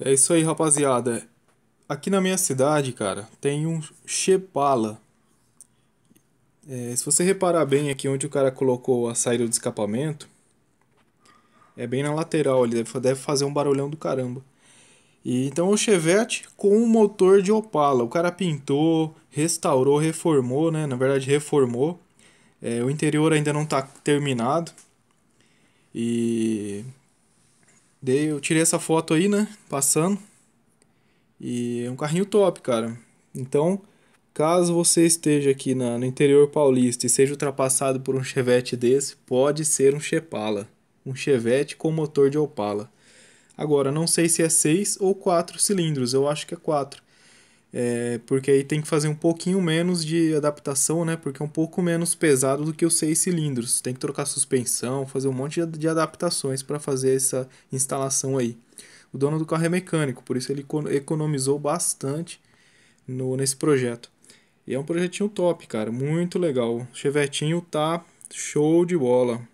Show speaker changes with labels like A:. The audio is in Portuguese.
A: É isso aí, rapaziada. Aqui na minha cidade, cara, tem um Chepala. É, se você reparar bem aqui onde o cara colocou a saída de escapamento, é bem na lateral, ele deve, deve fazer um barulhão do caramba. E então o Chevette com um motor de Opala. O cara pintou, restaurou, reformou, né? Na verdade, reformou. É, o interior ainda não está terminado. E Daí eu tirei essa foto aí, né? Passando. E é um carrinho top, cara. Então, caso você esteja aqui na, no interior paulista e seja ultrapassado por um chevette desse, pode ser um Chepala. Um chevette com motor de Opala. Agora, não sei se é 6 ou 4 cilindros, eu acho que é 4. É, porque aí tem que fazer um pouquinho menos de adaptação, né? Porque é um pouco menos pesado do que os seis cilindros. Tem que trocar suspensão, fazer um monte de adaptações para fazer essa instalação aí. O dono do carro é mecânico, por isso ele economizou bastante no, nesse projeto. E é um projetinho top, cara, muito legal. O Chevetinho tá show de bola.